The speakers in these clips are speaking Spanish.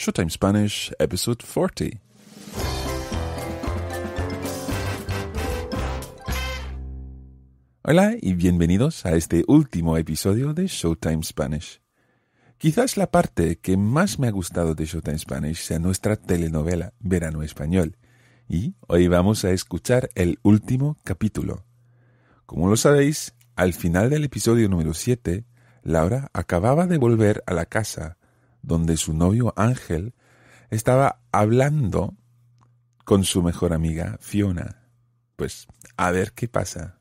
Showtime Spanish, episode 40. Hola y bienvenidos a este último episodio de Showtime Spanish. Quizás la parte que más me ha gustado de Showtime Spanish sea nuestra telenovela Verano Español, y hoy vamos a escuchar el último capítulo. Como lo sabéis, al final del episodio número 7, Laura acababa de volver a la casa donde su novio Ángel estaba hablando con su mejor amiga Fiona. Pues a ver qué pasa.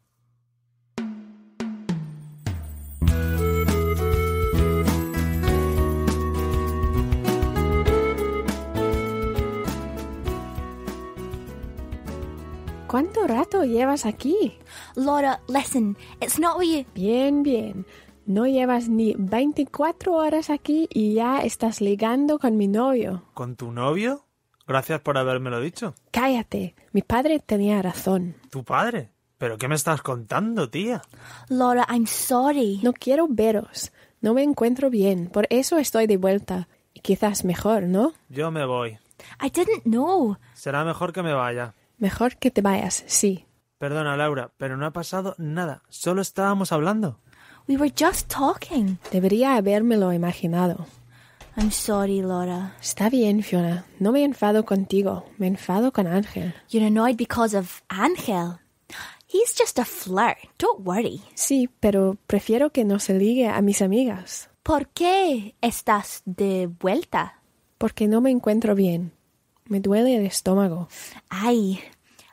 ¿Cuánto rato llevas aquí? Laura, listen, it's not you... Bien, bien. No llevas ni 24 horas aquí y ya estás ligando con mi novio. ¿Con tu novio? Gracias por habérmelo dicho. Cállate, mi padre tenía razón. ¿Tu padre? ¿Pero qué me estás contando, tía? Laura, I'm sorry. No quiero veros. No me encuentro bien. Por eso estoy de vuelta. Y quizás mejor, ¿no? Yo me voy. I didn't know. Será mejor que me vaya. Mejor que te vayas, sí. Perdona, Laura, pero no ha pasado nada. Solo estábamos hablando. We were just talking. Debería habérmelo imaginado. I'm sorry, Laura. Está bien, Fiona. No me enfado contigo. Me enfado con Ángel. You're annoyed because of Ángel. He's just a flirt. Don't worry. Sí, pero prefiero que no se ligue a mis amigas. ¿Por qué estás de vuelta? Porque no me encuentro bien. Me duele el estómago. Ay,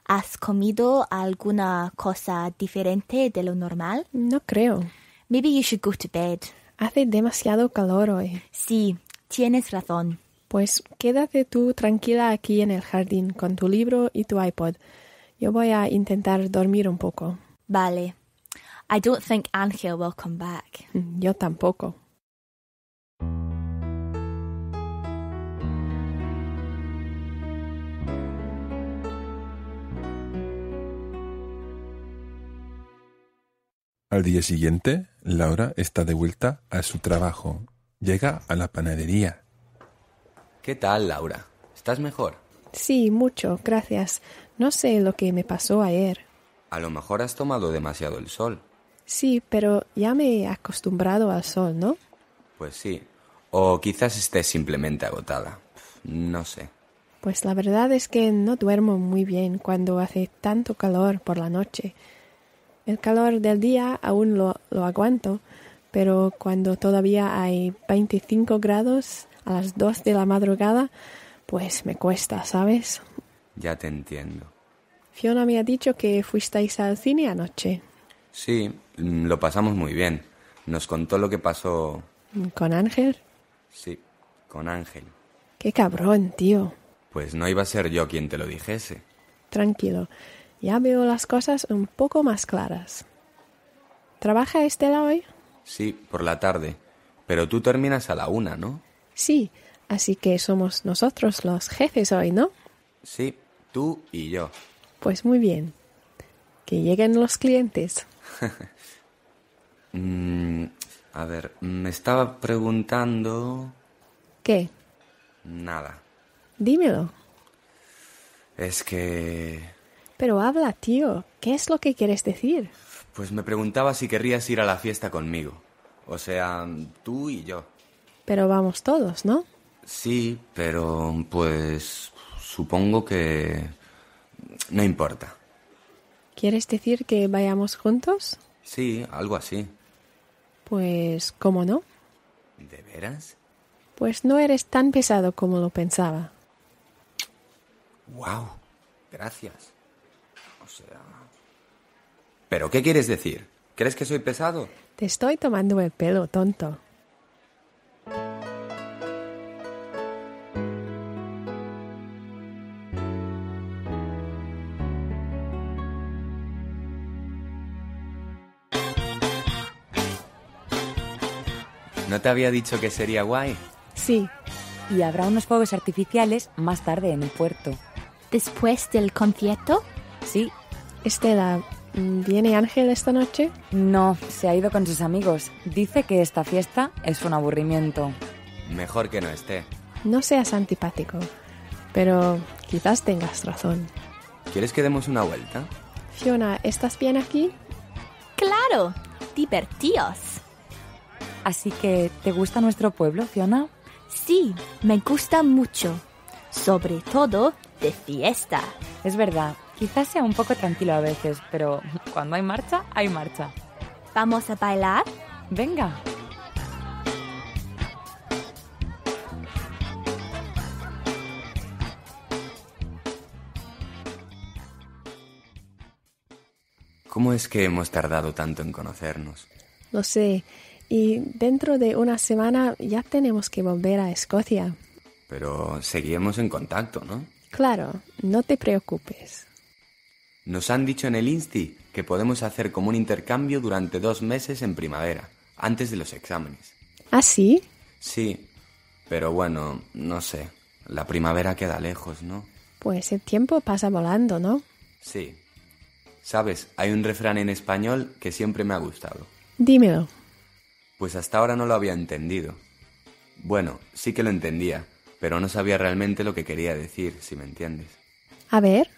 ¿has comido alguna cosa diferente de lo normal? No creo. Maybe you should go to bed. Hace demasiado calor hoy. Sí, tienes razón. Pues quédate tú tranquila aquí en el jardín con tu libro y tu iPod. Yo voy a intentar dormir un poco. Vale. I don't think Angel will come back. Mm, yo tampoco. Al día siguiente, Laura está de vuelta a su trabajo. Llega a la panadería. ¿Qué tal, Laura? ¿Estás mejor? Sí, mucho, gracias. No sé lo que me pasó ayer. A lo mejor has tomado demasiado el sol. Sí, pero ya me he acostumbrado al sol, ¿no? Pues sí. O quizás esté simplemente agotada. No sé. Pues la verdad es que no duermo muy bien cuando hace tanto calor por la noche. El calor del día aún lo, aguanto, pero cuando todavía hay 25 grados a las 2 de la madrugada, pues me cuesta, ¿sabes? Ya te entiendo. Fiona me ha dicho que fuisteis al cine anoche. Sí, mm, lo pasamos muy bien. Nos contó lo que pasó. ¿Con Ángel? Sí, con Ángel. Qué cabrón, tío. Pues no iba a ser yo quien te lo dijese. Tranquilo, ya veo las cosas un poco más claras. ¿Trabaja Estela hoy? Sí, por la tarde. Pero tú terminas a la una, ¿no? Sí, así que somos nosotros los jefes hoy, ¿no? Sí, tú y yo. Pues muy bien. Que lleguen los clientes. Mm, a ver, me estaba preguntando... ¿Qué? Nada. Dímelo. Es que... Pero habla, tío. ¿Qué es lo que quieres decir? Pues me preguntaba si querrías ir a la fiesta conmigo. O sea, tú y yo. Pero vamos todos, ¿no? Sí, pero pues supongo que... No importa. ¿Quieres decir que vayamos juntos? Sí, algo así. Pues, ¿cómo no? ¿De veras? Pues no eres tan pesado como lo pensaba. ¡Wow! Gracias sea. ¿Pero qué quieres decir? ¿Crees que soy pesado? Te estoy tomando el pelo, tonto. ¿No te había dicho que sería guay? Sí, y habrá unos fuegos artificiales más tarde en el puerto. ¿Después del concierto? Sí, Estela, mm, ¿viene Ángel esta noche? No, se ha ido con sus amigos. Dice que esta fiesta es un aburrimiento. Mejor que no esté. No seas antipático, pero quizás tengas razón. ¿Quieres que demos una vuelta? Fiona, ¿estás bien aquí? Claro, divertidos. Así que, ¿te gusta nuestro pueblo, Fiona? Sí, me gusta mucho. Sobre todo de fiesta. Es verdad, Quizás sea un poco tranquilo a veces, pero cuando hay marcha, hay marcha. ¿Vamos a bailar? Venga. ¿Cómo es que hemos tardado tanto en conocernos? Lo sé, y dentro de una semana ya tenemos que volver a Escocia. Pero seguimos en contacto, ¿no? Claro, no te preocupes. Nos han dicho en el INSTI que podemos hacer como un intercambio durante dos meses en primavera, antes de los exámenes. ¿Ah, sí? Sí, pero bueno, no sé. La primavera queda lejos, ¿no? Pues el tiempo pasa volando, ¿no? Sí. Sabes, hay un refrán en español que siempre me ha gustado. Dímelo. Pues hasta ahora no lo había entendido. Bueno, sí que lo entendía, pero no sabía realmente lo que quería decir, si me entiendes. A ver.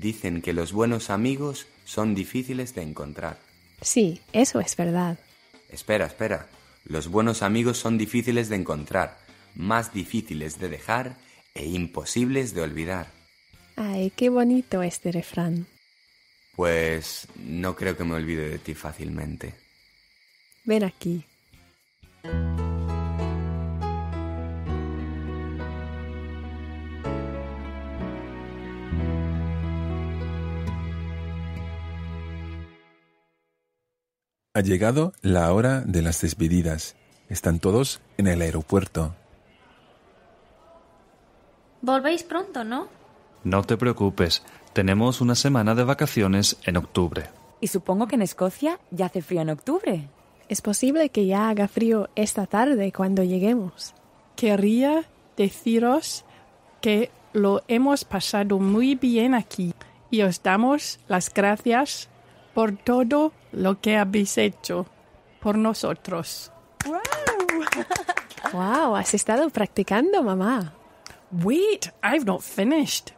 Dicen que los buenos amigos son difíciles de encontrar. Sí, eso es verdad. Espera, espera. Los buenos amigos son difíciles de encontrar, más difíciles de dejar e imposibles de olvidar. Ay, qué bonito este refrán. Pues no creo que me olvide de ti fácilmente. Ven aquí. Ha llegado la hora de las despedidas. Están todos en el aeropuerto. Volvéis pronto, ¿no? No te preocupes. Tenemos una semana de vacaciones en octubre. Y supongo que en Escocia ya hace frío en octubre. Es posible que ya haga frío esta tarde cuando lleguemos. Quería deciros que lo hemos pasado muy bien aquí y os damos las gracias por todo lo que habéis hecho por nosotros. ¡Wow! has estado practicando, mamá. Wait, I've not finished.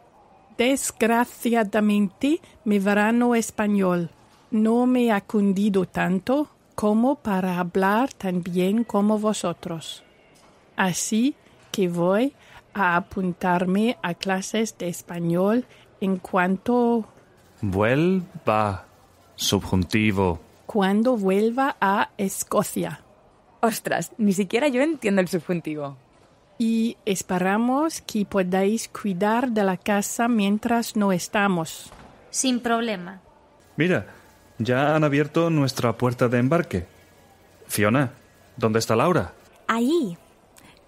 Desgraciadamente, mi verano español no me ha cundido tanto como para hablar tan bien como vosotros. Así que voy a apuntarme a clases de español en cuanto... Vuelva Subjuntivo. Cuando vuelva a Escocia. Ostras, ni siquiera yo entiendo el subjuntivo. Y esperamos que podáis cuidar de la casa mientras no estamos. Sin problema. Mira, ya han abierto nuestra puerta de embarque. Fiona, ¿dónde está Laura? Ahí,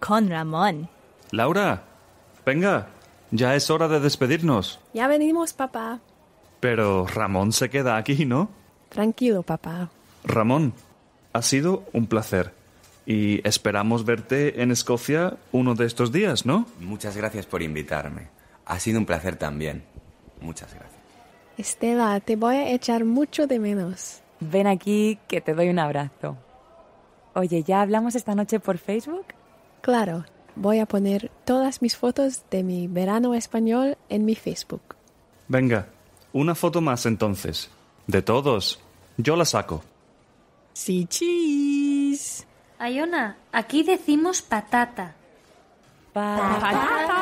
con Ramón. Laura, venga, ya es hora de despedirnos. Ya venimos, papá. Pero Ramón se queda aquí, ¿no? Tranquilo, papá. Ramón, ha sido un placer. Y esperamos verte en Escocia uno de estos días, ¿no? Muchas gracias por invitarme. Ha sido un placer también. Muchas gracias. Estela, te voy a echar mucho de menos. Ven aquí que te doy un abrazo. Oye, ¿ya hablamos esta noche por Facebook? Claro, voy a poner todas mis fotos de mi verano español en mi Facebook. Venga, una foto más entonces. De todos. Yo la saco. Sí, chis. Ayona, aquí decimos patata. patata.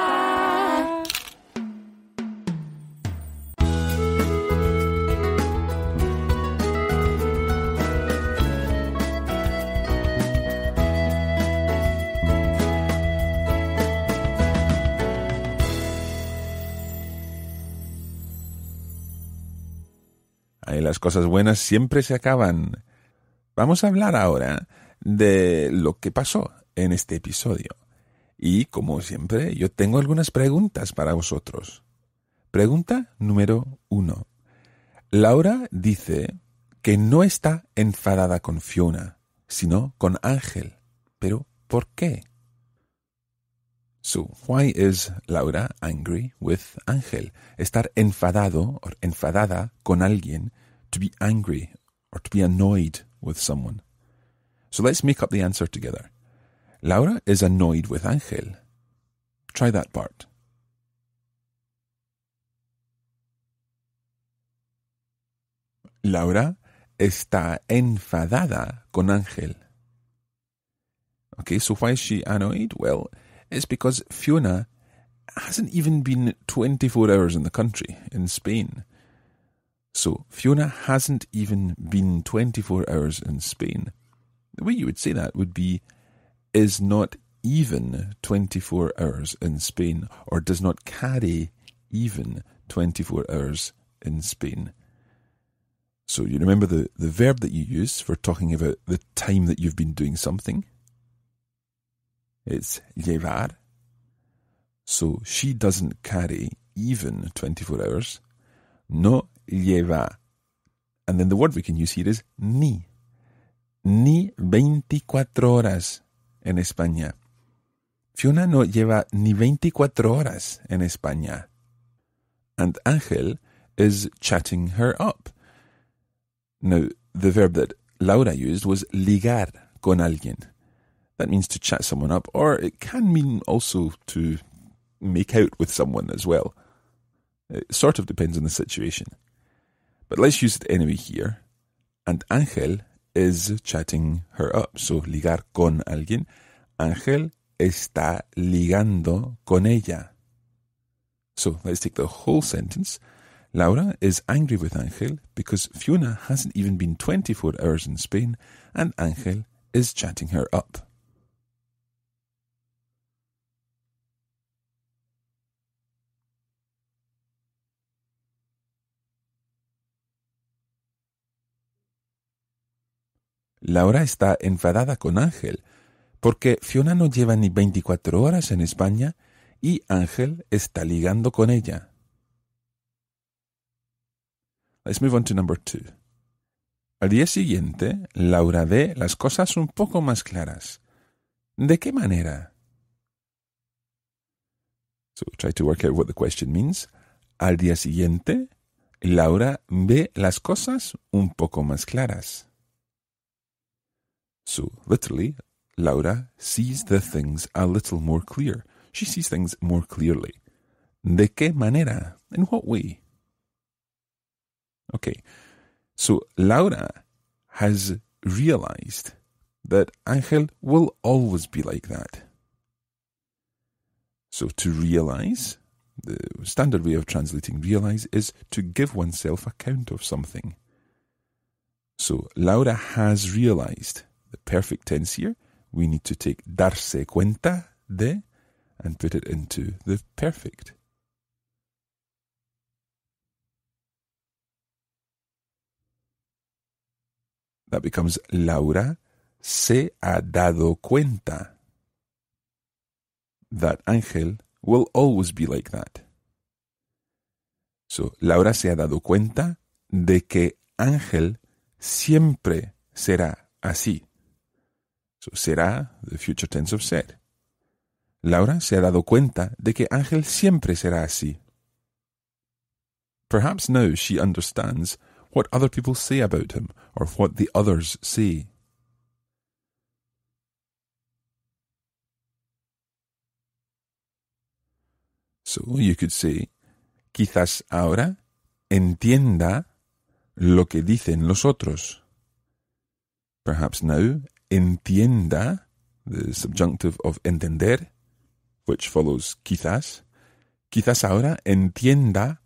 cosas buenas siempre se acaban. Vamos a hablar ahora de lo que pasó en este episodio. Y como siempre, yo tengo algunas preguntas para vosotros. Pregunta número uno. Laura dice que no está enfadada con Fiona, sino con Ángel. Pero, ¿por qué? So, why is Laura angry with Ángel? Estar enfadado o enfadada con alguien to be angry or to be annoyed with someone. So let's make up the answer together. Laura is annoyed with Angel. Try that part. Laura está enfadada con Angel. Okay, so why is she annoyed? Well, it's because Fiona hasn't even been 24 hours in the country, in Spain. So Fiona hasn't even been 24 hours in Spain. The way you would say that would be is not even 24 hours in Spain or does not carry even 24 hours in Spain. So you remember the, the verb that you use for talking about the time that you've been doing something? It's llevar. So she doesn't carry even 24 hours. No lleva, and then the word we can use here is ni, ni 24 horas en España. Fiona no lleva ni 24 horas en España. And Ángel is chatting her up. Now, the verb that Laura used was ligar con alguien. That means to chat someone up, or it can mean also to make out with someone as well. It sort of depends on the situation. But let's use the enemy here. And Ángel is chatting her up. So ligar con alguien. Ángel está ligando con ella. So let's take the whole sentence. Laura is angry with Angel because Fiona hasn't even been 24 hours in Spain and Angel is chatting her up. Laura está enfadada con Ángel, porque Fiona no lleva ni 24 horas en España y Ángel está ligando con ella. Let's move on to number two. Al día siguiente, Laura ve las cosas un poco más claras. ¿De qué manera? So try to work out what the question means. Al día siguiente, Laura ve las cosas un poco más claras. So, literally, Laura sees the things a little more clear. She sees things more clearly. De qué manera? In what way? Okay, so Laura has realized that Angel will always be like that. So to realize, the standard way of translating realize is to give oneself account of something. So Laura has realized the perfect tense here, we need to take darse cuenta de and put it into the perfect. That becomes Laura se ha dado cuenta. That Angel will always be like that. So, Laura se ha dado cuenta de que Ángel siempre será así será the future tense of said. Laura se ha dado cuenta de que Ángel siempre será así. Perhaps now she understands what other people say about him or what the others say. So you could say, quizás ahora entienda lo que dicen los otros. Perhaps now entienda, the subjunctive of entender, which follows quizás, quizás ahora entienda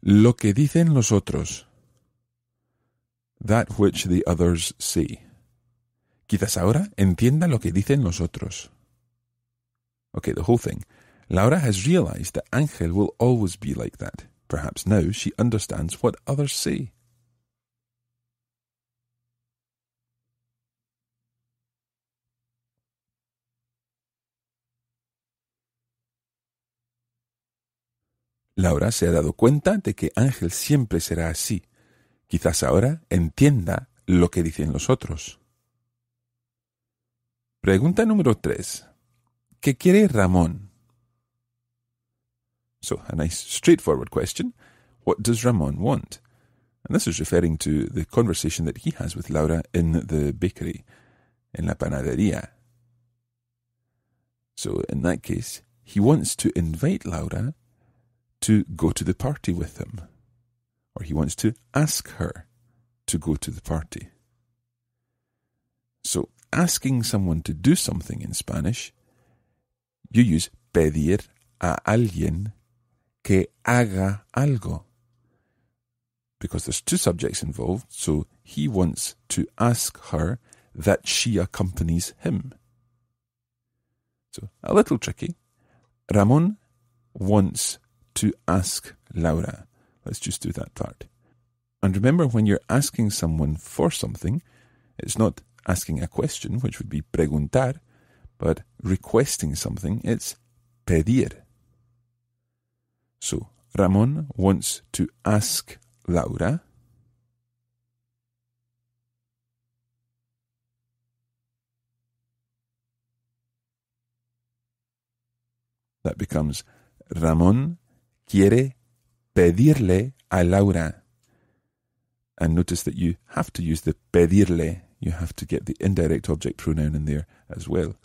lo que dicen los otros. That which the others see. Quizás ahora entienda lo que dicen los otros. Okay, the whole thing. Laura has realized that Angel will always be like that. Perhaps now she understands what others say. Laura se ha dado cuenta de que Ángel siempre será así. Quizás ahora entienda lo que dicen los otros. Pregunta número 3. ¿Qué quiere Ramón? So, a nice straightforward question. What does Ramón want? And this is referring to the conversation that he has with Laura in the bakery, in la panadería. So, in that case, he wants to invite Laura to go to the party with him, or he wants to ask her to go to the party. So, asking someone to do something in Spanish, you use pedir a alguien que haga algo. Because there's two subjects involved, so he wants to ask her that she accompanies him. So, a little tricky. Ramon wants to ask Laura. Let's just do that part. And remember, when you're asking someone for something, it's not asking a question, which would be preguntar, but requesting something, it's pedir. So, Ramon wants to ask Laura. That becomes Ramon quiere pedirle a Laura. And notice that you have to use the pedirle. You have to get the indirect object pronoun in there as well.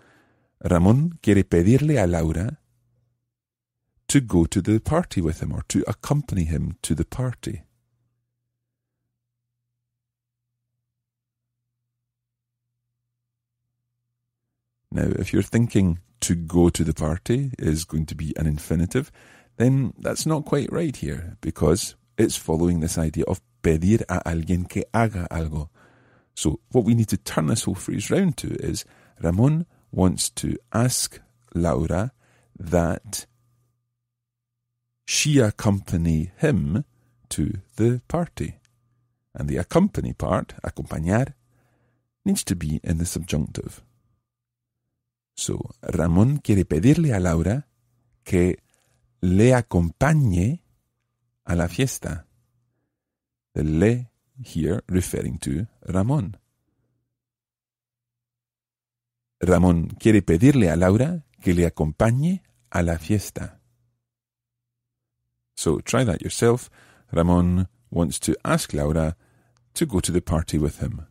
Ramón quiere pedirle a Laura to go to the party with him or to accompany him to the party. Now, if you're thinking to go to the party is going to be an infinitive, then that's not quite right here because it's following this idea of pedir a alguien que haga algo. So, what we need to turn this whole phrase round to is Ramon wants to ask Laura that she accompany him to the party. And the accompany part, acompañar, needs to be in the subjunctive. So, Ramon quiere pedirle a Laura que le acompañe a la fiesta. The le here referring to Ramón. Ramón quiere pedirle a Laura que le acompañe a la fiesta. So try that yourself. Ramón wants to ask Laura to go to the party with him.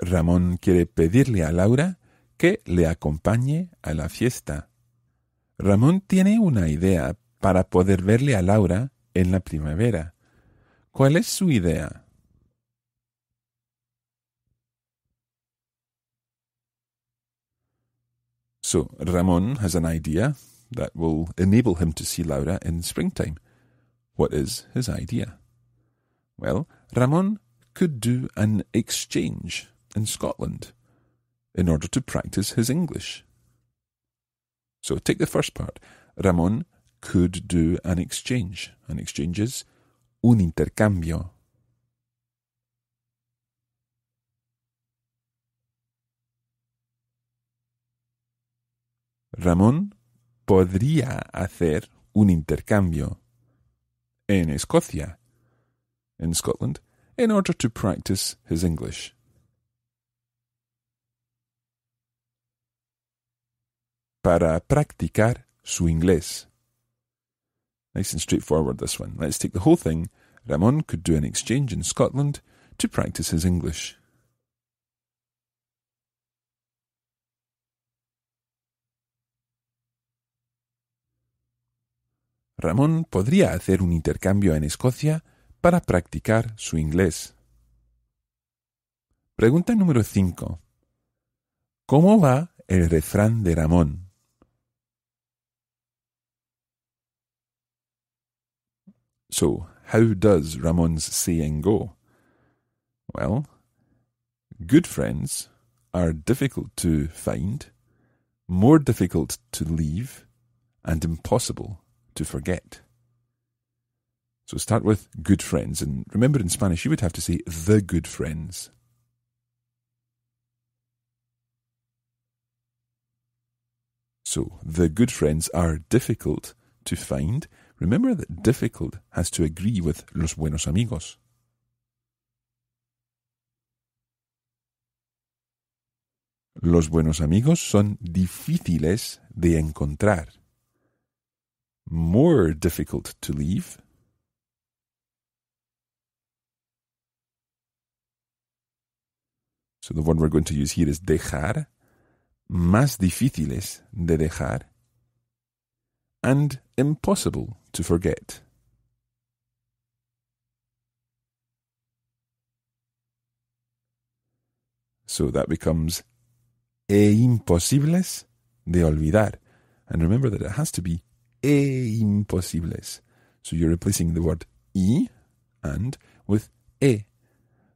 Ramón quiere pedirle a Laura que le acompañe a la fiesta. Ramón tiene una idea para poder verle a Laura en la primavera. ¿Cuál es su idea? So, Ramón has an idea that will enable him to see Laura in springtime. What is his idea? Well, Ramón could do an exchange in Scotland in order to practice his English. So take the first part. Ramon could do an exchange. An exchange is un intercambio. Ramón podría hacer un intercambio en Escocia, in Scotland, in order to practice his English. para practicar su inglés. Nice and straightforward, this one. Let's take the whole thing. Ramon could do an exchange in Scotland to practice his English. Ramón podría hacer un intercambio en Escocia para practicar su inglés. Pregunta número 5. ¿Cómo va el refrán de Ramón? So, how does Ramon's saying go? Well, good friends are difficult to find, more difficult to leave, and impossible to forget. So start with good friends, and remember in Spanish you would have to say the good friends. So the good friends are difficult to find, Remember that difficult has to agree with los buenos amigos. Los buenos amigos son difíciles de encontrar. More difficult to leave. So the one we're going to use here is dejar. Más difíciles de dejar. And impossible to forget. So that becomes e imposibles de olvidar. And remember that it has to be e imposibles. So you're replacing the word e and with e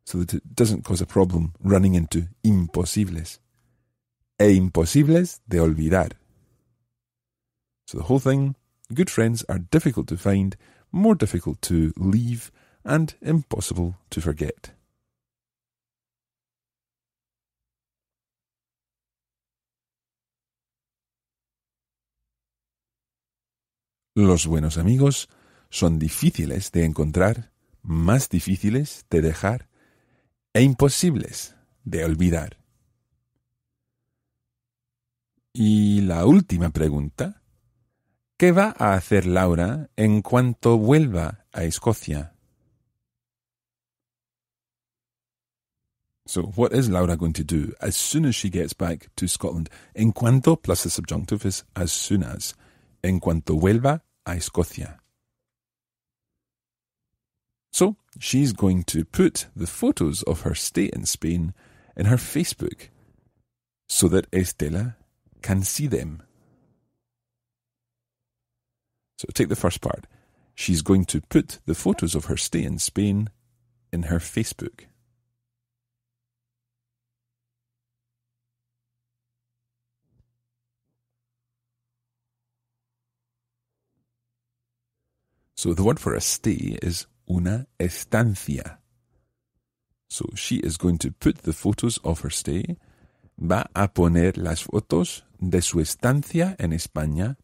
so that it doesn't cause a problem running into imposibles. E imposibles de olvidar. So the whole thing Good friends are difficult to find, more difficult to leave, and impossible to forget. Los buenos amigos son difíciles de encontrar, más difíciles de dejar e imposibles de olvidar. Y la última pregunta ¿Qué va a hacer Laura en cuanto vuelva a Escocia? So, what is Laura going to do as soon as she gets back to Scotland? En cuanto plus the subjunctive is as soon as. En cuanto vuelva a Escocia. So, she's going to put the photos of her stay in Spain in her Facebook so that Estela can see them. So take the first part. She's going to put the photos of her stay in Spain in her Facebook. So the word for a stay is una estancia. So she is going to put the photos of her stay. Va a poner las fotos de su estancia en España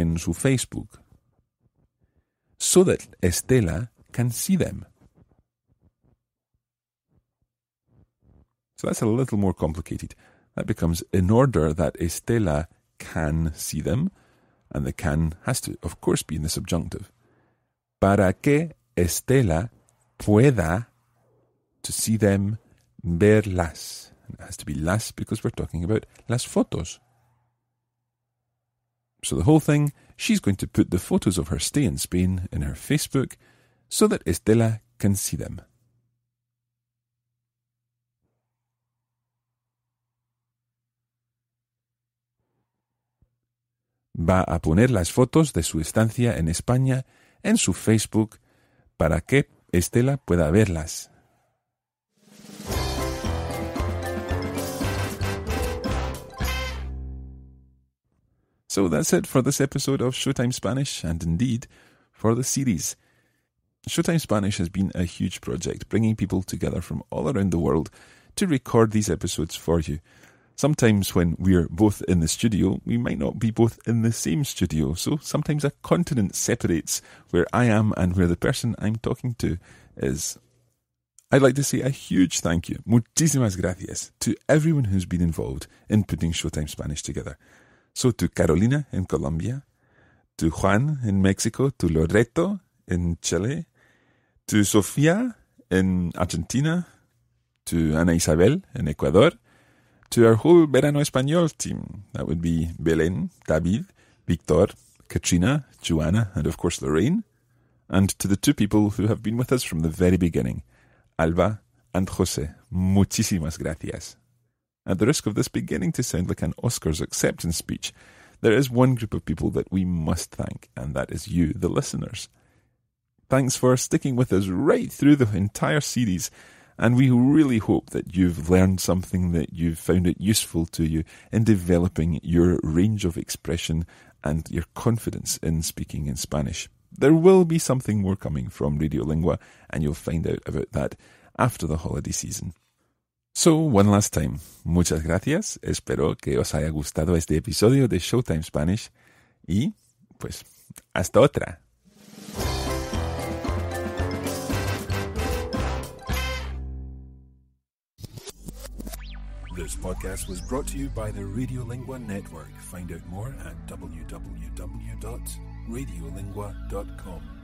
en su Facebook so that Estela can see them. So that's a little more complicated. That becomes in order that Estela can see them, and the can has to, of course, be in the subjunctive. Para que Estela pueda, to see them, verlas. And it has to be las because we're talking about las fotos. So the whole thing, she's going to put the photos of her stay in Spain in her Facebook so that Estela can see them. Va a poner las fotos de su estancia en España en su Facebook para que Estela pueda verlas So that's it for this episode of Showtime Spanish, and indeed for the series. Showtime Spanish has been a huge project, bringing people together from all around the world to record these episodes for you. Sometimes, when we're both in the studio, we might not be both in the same studio, so sometimes a continent separates where I am and where the person I'm talking to is. I'd like to say a huge thank you, muchísimas gracias, to everyone who's been involved in putting Showtime Spanish together. So to Carolina in Colombia, to Juan in Mexico, to Loreto in Chile, to Sofia in Argentina, to Ana Isabel in Ecuador, to our whole Verano Español team. That would be Belen, David, Victor, Katrina, Joanna, and of course Lorraine. And to the two people who have been with us from the very beginning, Alba and Jose. Muchísimas gracias. At the risk of this beginning to sound like an Oscars acceptance speech, there is one group of people that we must thank, and that is you, the listeners. Thanks for sticking with us right through the entire series, and we really hope that you've learned something, that you've found it useful to you in developing your range of expression and your confidence in speaking in Spanish. There will be something more coming from Radiolingua, and you'll find out about that after the holiday season. So, one last time, muchas gracias. Espero que os haya gustado este episodio de Showtime Spanish y, pues, hasta otra. This podcast was brought to you by the Radiolingua Network. Find out more at www.radiolingua.com.